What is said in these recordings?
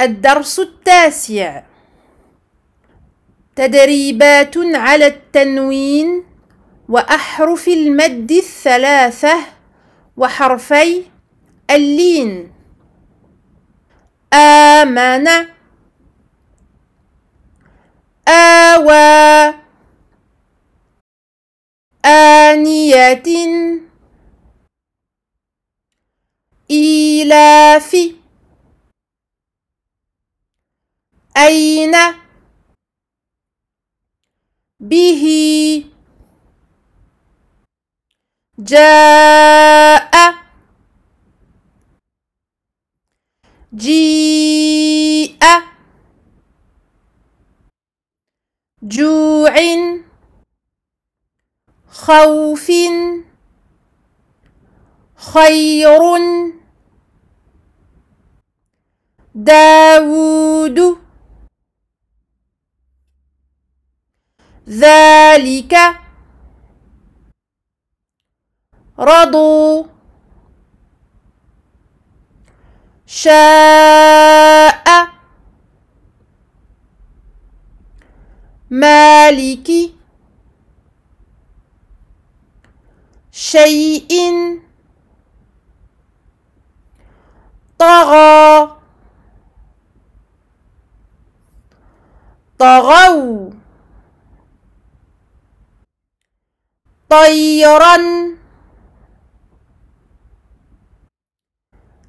الدرس التاسع تدريبات على التنوين وأحرف المد الثلاثة وحرفي اللين آمن آوى آنية الخلاف أين به جاء جيء جوع خوف خير داود ذلك رضوا شاء مالك شيء طغى طغوا طيرا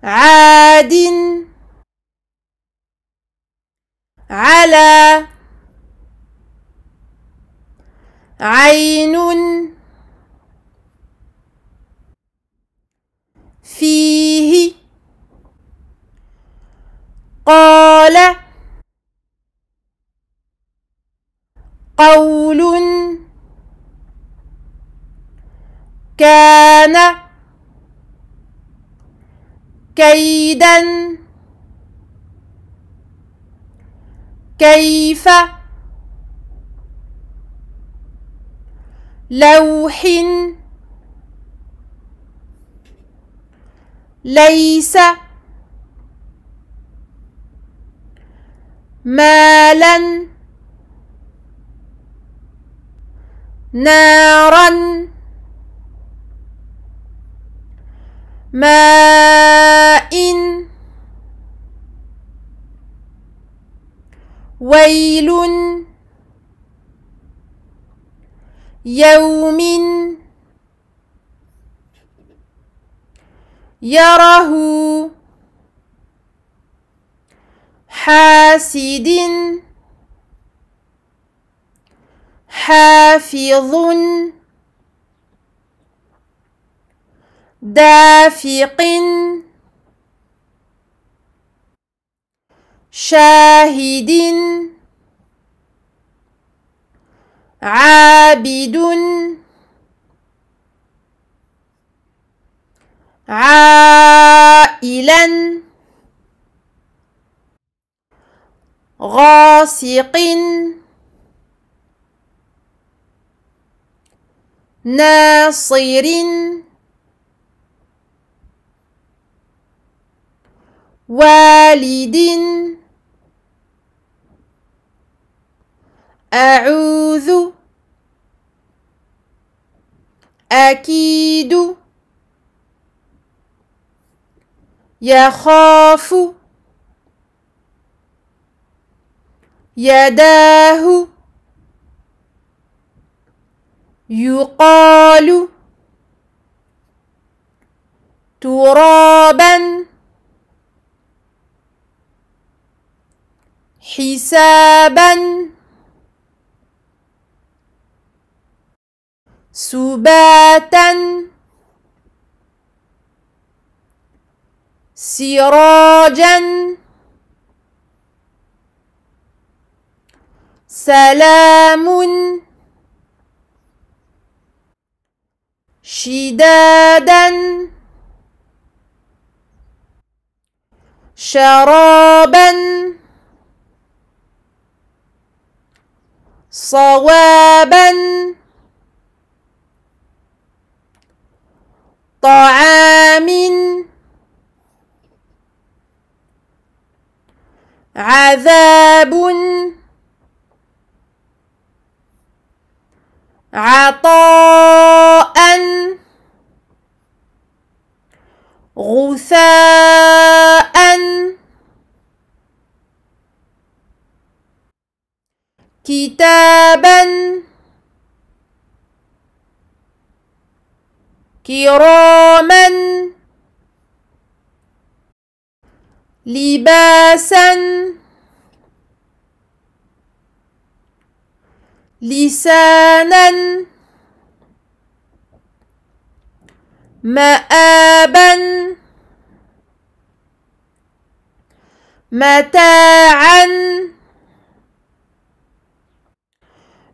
عاد على عين فيه قال قول كان كيدا كيف لوح ليس مالا نارا ماء ويل يوم يره حاسد حافظ دافق شاهد عابد عائلا غاسق ناصر والد أعوذ أكيد يخاف يداه يقال ترابا حسابا سباتا سراجا سلام شدادا شرابا صوابا طعام عذاب عطاء غثاء كتابا كراما لباسا لسانا مآبا متاعا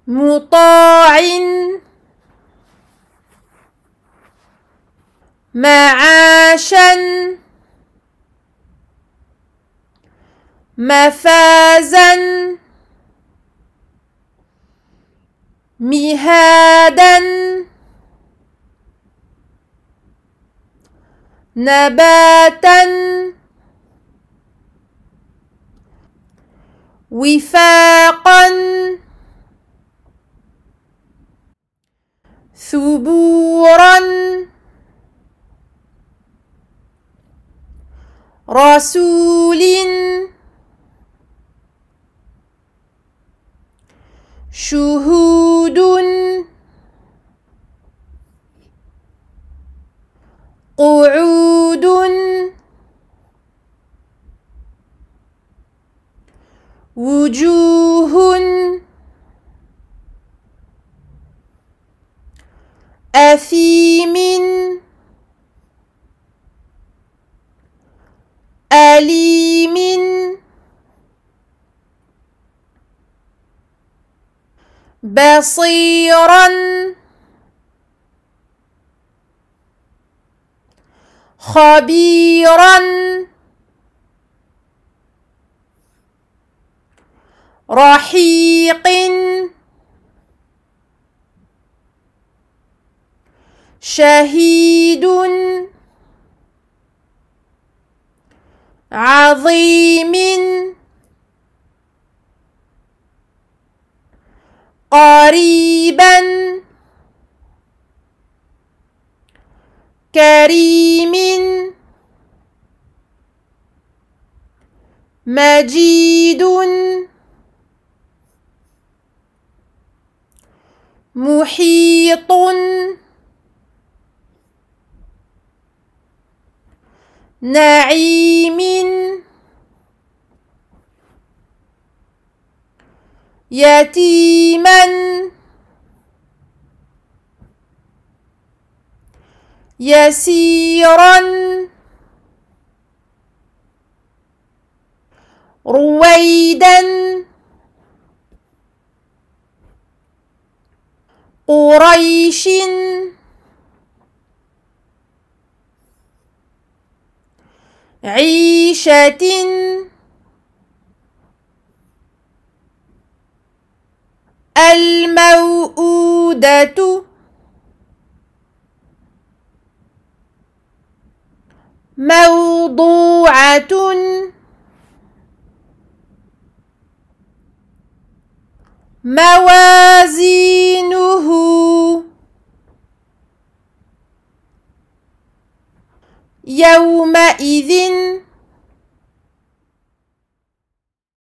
مطاع معاشا مفازا مهادا نباتا وفاقا ثبورا رسول شهود وجوه أثيم أليم بصيرا خبيرا رحيق شهيد عظيم قريبا كريم مجيد محيط نعيم يتيما يسيرا رويدا قريش عيشة الموءودة موضوعة موازينه يومئذ